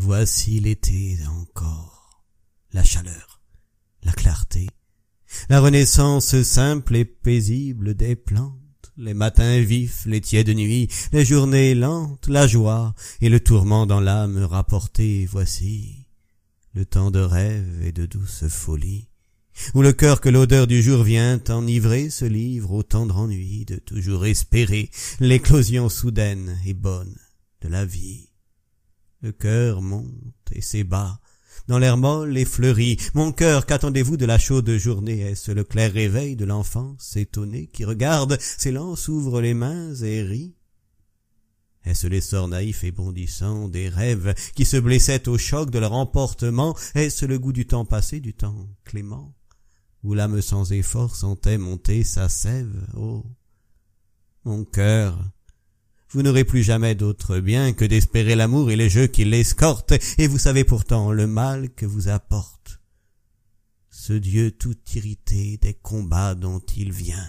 Voici l'été encore, la chaleur, la clarté, la renaissance simple et paisible des plantes, les matins vifs, les tièdes nuits, les journées lentes, la joie et le tourment dans l'âme rapporté, voici le temps de rêve et de douce folie, où le cœur que l'odeur du jour vient enivrer se livre au tendre ennui de toujours espérer l'éclosion soudaine et bonne de la vie. Le cœur monte et s'ébat dans l'air molle et fleuri. Mon cœur, qu'attendez-vous de la chaude journée Est-ce le clair réveil de l'enfance étonnée qui regarde, s'élance, ouvre les mains et rit est-ce l'essor naïf et bondissant des rêves qui se blessaient au choc de leur emportement Est-ce le goût du temps passé, du temps clément Où l'âme sans effort sentait monter sa sève Oh Mon cœur, vous n'aurez plus jamais d'autre bien que d'espérer l'amour et les jeux qui l'escortent, et vous savez pourtant le mal que vous apporte ce Dieu tout irrité des combats dont il vient.